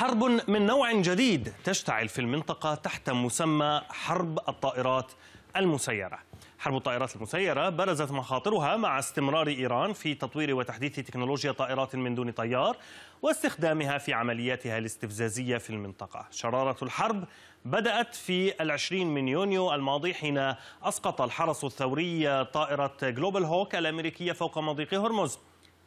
حرب من نوع جديد تشتعل في المنطقة تحت مسمى حرب الطائرات المسيرة حرب الطائرات المسيرة برزت مخاطرها مع استمرار إيران في تطوير وتحديث تكنولوجيا طائرات من دون طيار واستخدامها في عملياتها الاستفزازية في المنطقة شرارة الحرب بدأت في العشرين من يونيو الماضي حين أسقط الحرس الثوري طائرة جلوبال هوك الأمريكية فوق مضيق هرمز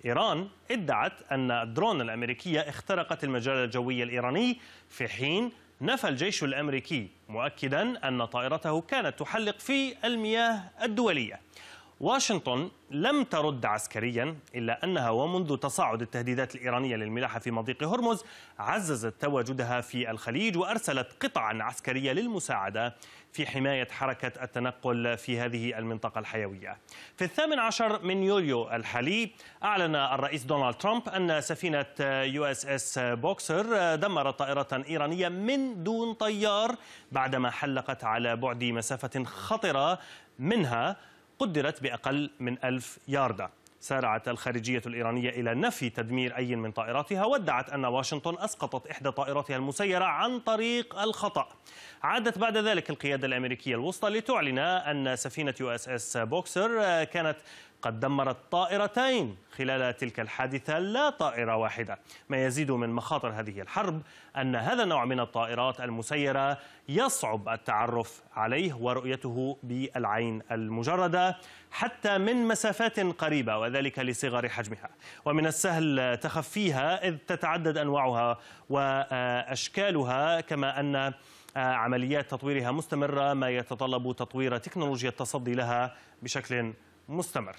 إيران ادعت أن الدرون الأمريكية اخترقت المجال الجوي الإيراني في حين نفى الجيش الأمريكي مؤكدا أن طائرته كانت تحلق في المياه الدولية واشنطن لم ترد عسكريا إلا أنها ومنذ تصاعد التهديدات الإيرانية للملاحة في مضيق هرمز عززت تواجدها في الخليج وأرسلت قطعا عسكرية للمساعدة في حماية حركة التنقل في هذه المنطقة الحيوية في الثامن عشر من يوليو الحالي أعلن الرئيس دونالد ترامب أن سفينة يو اس اس بوكسر دمرت طائرة إيرانية من دون طيار بعدما حلقت على بعد مسافة خطرة منها قدرت بأقل من ألف ياردة سارعت الخارجية الإيرانية إلى نفي تدمير أي من طائراتها وادعت أن واشنطن أسقطت إحدى طائراتها المسيرة عن طريق الخطأ عادت بعد ذلك القيادة الأمريكية الوسطى لتعلن أن سفينة يو اس اس بوكسر كانت قد دمرت طائرتين خلال تلك الحادثة لا طائرة واحدة ما يزيد من مخاطر هذه الحرب أن هذا النوع من الطائرات المسيرة يصعب التعرف عليه ورؤيته بالعين المجردة حتى من مسافات قريبة وذلك لصغر حجمها ومن السهل تخفيها إذ تتعدد أنواعها وأشكالها كما أن عمليات تطويرها مستمرة ما يتطلب تطوير تكنولوجيا التصدي لها بشكل مستمر